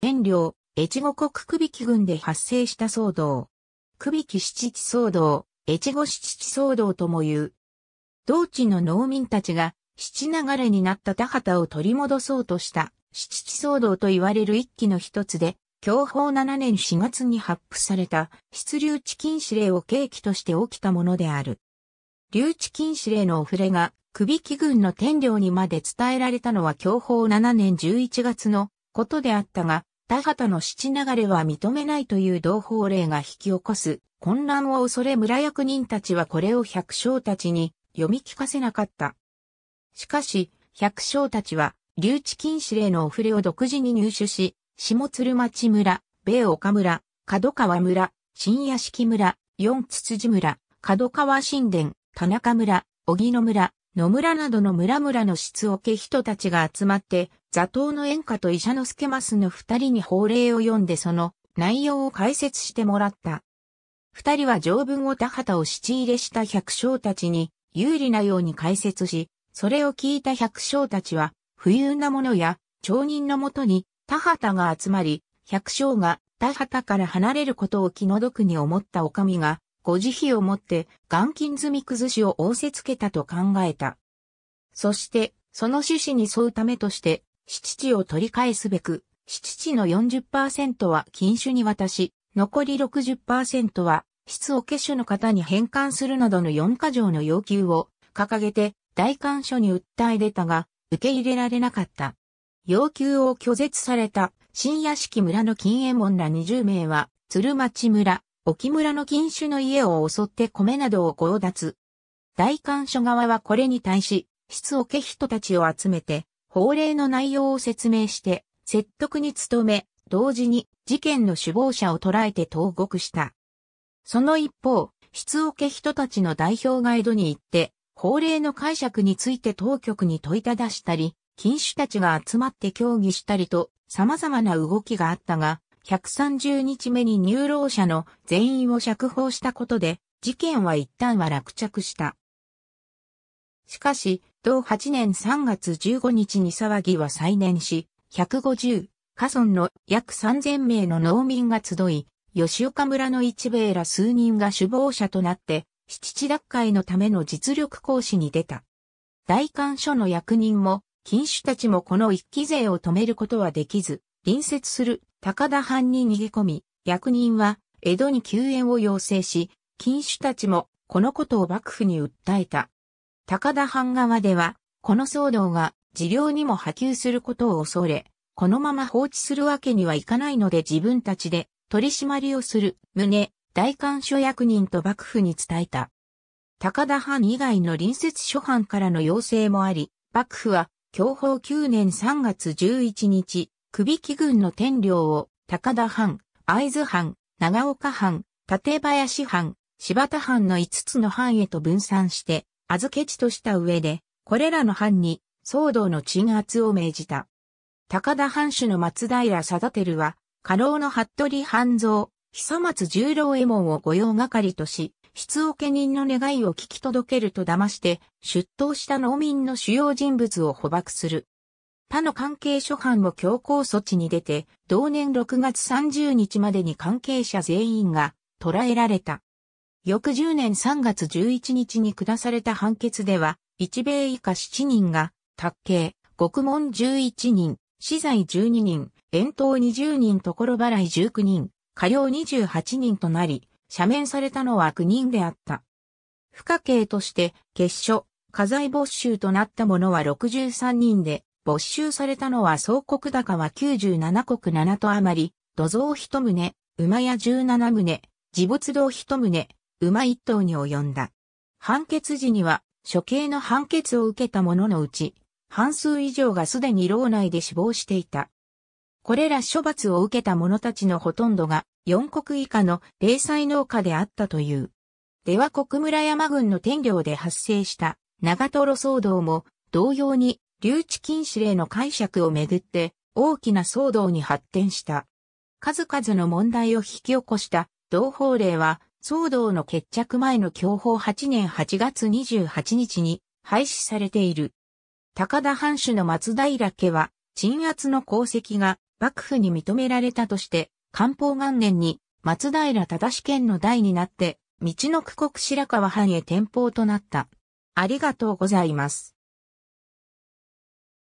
天領、越後国久引郡で発生した騒動。久引七地騒動、越後七地騒動とも言う。同地の農民たちが、七流れになった田畑を取り戻そうとした、七地騒動と言われる一期の一つで、享保7年4月に発布された、出留地禁止令を契機として起きたものである。留置禁止令のお触れが、首引軍の天領にまで伝えられたのは享保7年11月のことであったが、田畑の七流れは認めないという同法令が引き起こす混乱を恐れ村役人たちはこれを百姓たちに読み聞かせなかった。しかし、百姓たちは、留置禁止令のお触れを独自に入手し、下鶴町村、米岡村、角川村、新屋敷村、四つつじ村、角川神殿、田中村、小木野村、野村などの村々の質を受け人たちが集まって、座頭の演歌と医者のスケマスの二人に法令を読んでその内容を解説してもらった。二人は条文を田畑を七入れした百姓たちに有利なように解説し、それを聞いた百姓たちは、不遇な者や町人のもとに田畑が集まり、百姓が田畑から離れることを気の毒に思ったお上が、ご慈悲をもって、元金積み崩しを仰せつけたと考えた。そして、その趣旨に沿うためとして、七地を取り返すべく、七地の40%は禁酒に渡し、残り60%は質を結種の方に返還するなどの4箇条の要求を掲げて大官所に訴え出たが、受け入れられなかった。要求を拒絶された新屋敷村の金右衛門ら20名は、鶴町村、沖村の禁酒の家を襲って米などを強奪。大官所側はこれに対し、質を家人たちを集めて、法令の内容を説明して説得に努め、同時に事件の首謀者を捕らえて投獄した。その一方、質をけ人たちの代表ガイドに行って、法令の解釈について当局に問いただしたり、禁酒たちが集まって協議したりと、様々な動きがあったが、130日目に入牢者の全員を釈放したことで、事件は一旦は落着した。しかし、同8年3月15日に騒ぎは再燃し、150、河村の約3000名の農民が集い、吉岡村の一部へら数人が首謀者となって、七地奪回のための実力行使に出た。大官所の役人も、禁酒たちもこの一期税を止めることはできず、隣接する高田藩に逃げ込み、役人は江戸に救援を要請し、禁酒たちもこのことを幕府に訴えた。高田藩側では、この騒動が治療にも波及することを恐れ、このまま放置するわけにはいかないので自分たちで取り締まりをする、旨、大官所役人と幕府に伝えた。高田藩以外の隣接諸藩からの要請もあり、幕府は、享保9年3月11日、首木軍の天領を、高田藩、会津藩、長岡藩、立林藩、柴田藩の5つの藩へと分散して、預け地とした上で、これらの藩に騒動の鎮圧を命じた。高田藩主の松平貞輝は、家老の服部半蔵、久松十郎右衛門を御用係とし、出桶人の願いを聞き届けると騙して、出頭した農民の主要人物を捕獲する。他の関係諸藩も強行措置に出て、同年6月30日までに関係者全員が捕らえられた。翌10年3月11日に下された判決では、一米以下7人が、卓刑、獄門11人、死罪12人、遠投20人、ところ払い19人、過料28人となり、赦免されたのは9人であった。不可刑として、決所、家財没収となった者は63人で、没収されたのは総国高は97国7と余り、土蔵1棟、馬屋17棟、自物堂1棟、馬一頭に及んだ。判決時には、処刑の判決を受けた者のうち、半数以上がすでに牢内で死亡していた。これら処罰を受けた者たちのほとんどが、四国以下の零細農家であったという。では国村山郡の天領で発生した長ロ騒動も、同様に留置禁止令の解釈をめぐって、大きな騒動に発展した。数々の問題を引き起こした同法令は、騒動の決着前の享保8年8月28日に廃止されている。高田藩主の松平家は、鎮圧の功績が幕府に認められたとして、官報元年に松平忠志県の代になって、道の区国白川藩へ転封となった。ありがとうございます。